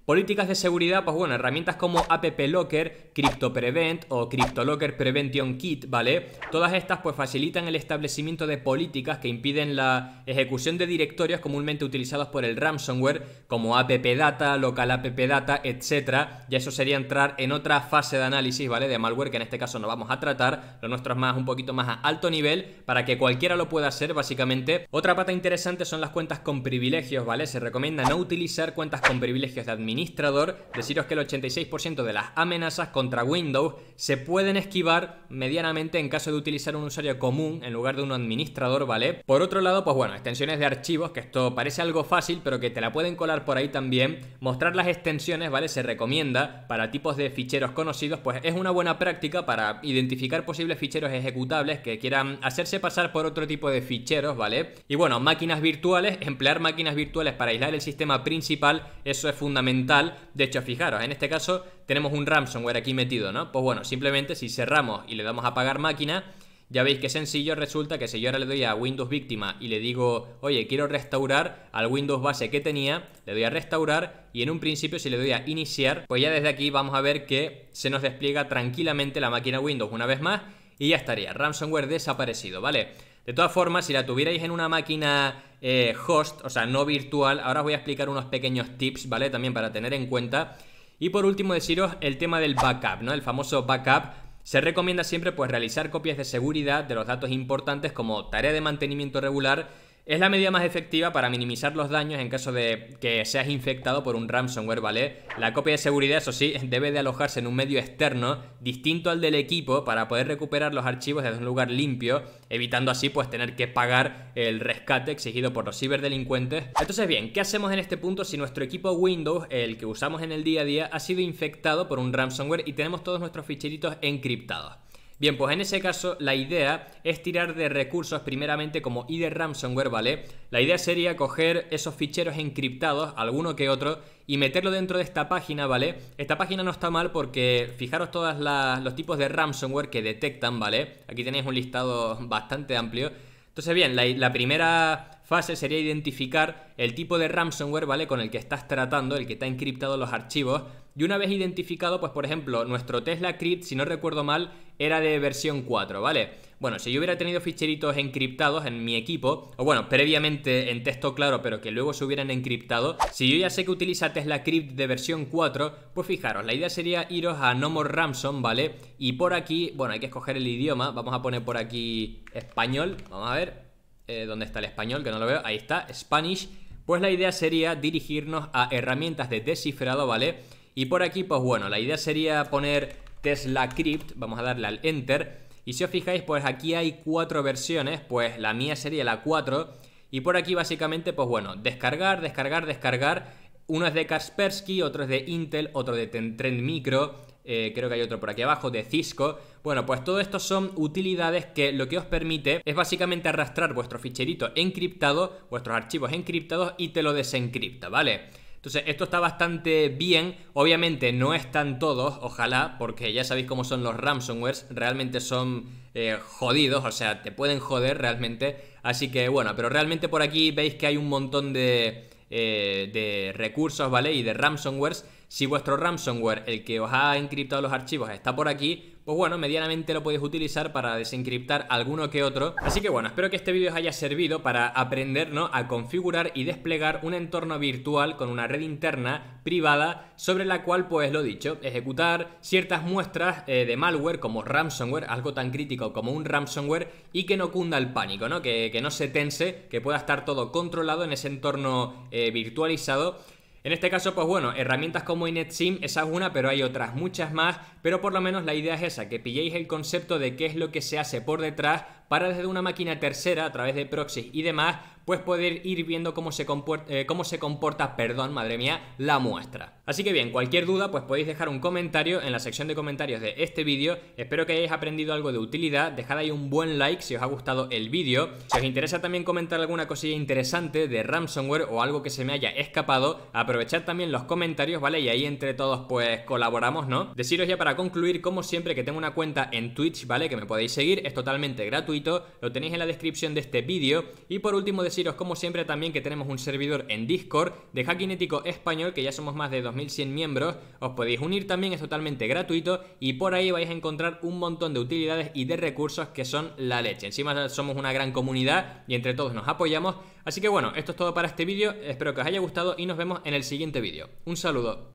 [SPEAKER 1] Políticas de seguridad, pues bueno, herramientas como AppLocker, CryptoPrevent o CryptoLocker Prevention Kit, ¿vale? Todas estas pues facilitan el establecimiento de políticas que impiden la ejecución de directorios comúnmente utilizados por el ransomware, como AppData, LocalAppData, etc. Y eso sería entrar en otra fase de análisis, ¿vale? De malware, que en este caso no vamos a tratar, lo nuestro es más un poquito más a alto nivel, para que cualquiera lo pueda hacer, básicamente. Otra pata interesante son las cuentas con privilegios, ¿vale? Se recomienda no utilizar cuentas con privilegios de administración administrador, deciros que el 86% de las amenazas contra Windows se pueden esquivar medianamente en caso de utilizar un usuario común en lugar de un administrador, ¿vale? Por otro lado, pues bueno, extensiones de archivos, que esto parece algo fácil, pero que te la pueden colar por ahí también. Mostrar las extensiones, ¿vale? Se recomienda para tipos de ficheros conocidos, pues es una buena práctica para identificar posibles ficheros ejecutables que quieran hacerse pasar por otro tipo de ficheros, ¿vale? Y bueno, máquinas virtuales, emplear máquinas virtuales para aislar el sistema principal, eso es fundamental de hecho, fijaros, en este caso tenemos un ransomware aquí metido, ¿no? Pues bueno, simplemente si cerramos y le damos a apagar máquina, ya veis que sencillo resulta que si yo ahora le doy a Windows víctima y le digo, oye, quiero restaurar al Windows base que tenía, le doy a restaurar y en un principio si le doy a iniciar, pues ya desde aquí vamos a ver que se nos despliega tranquilamente la máquina Windows una vez más y ya estaría, ransomware desaparecido, ¿vale? De todas formas, si la tuvierais en una máquina eh, host, o sea, no virtual. Ahora os voy a explicar unos pequeños tips, ¿vale? También para tener en cuenta. Y por último deciros el tema del backup, ¿no? El famoso backup. Se recomienda siempre pues realizar copias de seguridad de los datos importantes como tarea de mantenimiento regular es la medida más efectiva para minimizar los daños en caso de que seas infectado por un ransomware, ¿vale? La copia de seguridad, eso sí, debe de alojarse en un medio externo distinto al del equipo para poder recuperar los archivos desde un lugar limpio, evitando así pues tener que pagar el rescate exigido por los ciberdelincuentes. Entonces bien, ¿qué hacemos en este punto si nuestro equipo Windows, el que usamos en el día a día, ha sido infectado por un ransomware y tenemos todos nuestros ficheritos encriptados? Bien, pues en ese caso la idea es tirar de recursos primeramente como ID ransomware, ¿vale? La idea sería coger esos ficheros encriptados, alguno que otro, y meterlo dentro de esta página, ¿vale? Esta página no está mal porque fijaros todos los tipos de ransomware que detectan, ¿vale? Aquí tenéis un listado bastante amplio. Entonces, bien, la, la primera fase sería identificar el tipo de ransomware, ¿vale? Con el que estás tratando, el que te ha encriptado los archivos. Y una vez identificado, pues por ejemplo, nuestro Tesla Crypt, si no recuerdo mal, era de versión 4, ¿vale? Bueno, si yo hubiera tenido ficheritos encriptados en mi equipo, o bueno, previamente en texto claro, pero que luego se hubieran encriptado, si yo ya sé que utiliza Tesla Crypt de versión 4, pues fijaros, la idea sería iros a No More Ransom, ¿vale? Y por aquí, bueno, hay que escoger el idioma, vamos a poner por aquí español, vamos a ver, eh, ¿dónde está el español? Que no lo veo, ahí está, Spanish, pues la idea sería dirigirnos a herramientas de descifrado, ¿vale? Y por aquí, pues bueno, la idea sería poner Tesla Crypt, vamos a darle al Enter, y si os fijáis, pues aquí hay cuatro versiones, pues la mía sería la 4, y por aquí básicamente, pues bueno, descargar, descargar, descargar, uno es de Kaspersky, otro es de Intel, otro de Trend Micro, eh, creo que hay otro por aquí abajo, de Cisco. Bueno, pues todo esto son utilidades que lo que os permite es básicamente arrastrar vuestro ficherito encriptado, vuestros archivos encriptados y te lo desencripta, ¿vale? Entonces, esto está bastante bien. Obviamente no están todos, ojalá, porque ya sabéis cómo son los ransomwares. Realmente son eh, jodidos, o sea, te pueden joder realmente. Así que bueno, pero realmente por aquí veis que hay un montón de, eh, de recursos, ¿vale? Y de ransomwares si vuestro ransomware, el que os ha encriptado los archivos, está por aquí, pues bueno, medianamente lo podéis utilizar para desencriptar alguno que otro. Así que bueno, espero que este vídeo os haya servido para aprendernos a configurar y desplegar un entorno virtual con una red interna privada sobre la cual, pues lo dicho, ejecutar ciertas muestras eh, de malware como ransomware, algo tan crítico como un ransomware y que no cunda el pánico, ¿no? Que, no se tense, que pueda estar todo controlado en ese entorno eh, virtualizado en este caso, pues bueno, herramientas como InetSim, esa es una, pero hay otras muchas más, pero por lo menos la idea es esa, que pilléis el concepto de qué es lo que se hace por detrás para desde una máquina tercera, a través de Proxy y demás, pues poder ir viendo cómo se eh, cómo se comporta perdón, madre mía, la muestra. Así que bien, cualquier duda, pues podéis dejar un comentario en la sección de comentarios de este vídeo. Espero que hayáis aprendido algo de utilidad. Dejad ahí un buen like si os ha gustado el vídeo. Si os interesa también comentar alguna cosilla interesante de ransomware o algo que se me haya escapado, aprovechad también los comentarios, ¿vale? Y ahí entre todos pues colaboramos, ¿no? Deciros ya para concluir, como siempre, que tengo una cuenta en Twitch, ¿vale? Que me podéis seguir, es totalmente gratuito lo tenéis en la descripción de este vídeo. Y por último deciros como siempre también que tenemos un servidor en Discord de Hackinético Español, que ya somos más de 2100 miembros, os podéis unir también, es totalmente gratuito y por ahí vais a encontrar un montón de utilidades y de recursos que son la leche. Encima somos una gran comunidad y entre todos nos apoyamos. Así que bueno, esto es todo para este vídeo, espero que os haya gustado y nos vemos en el siguiente vídeo. Un saludo.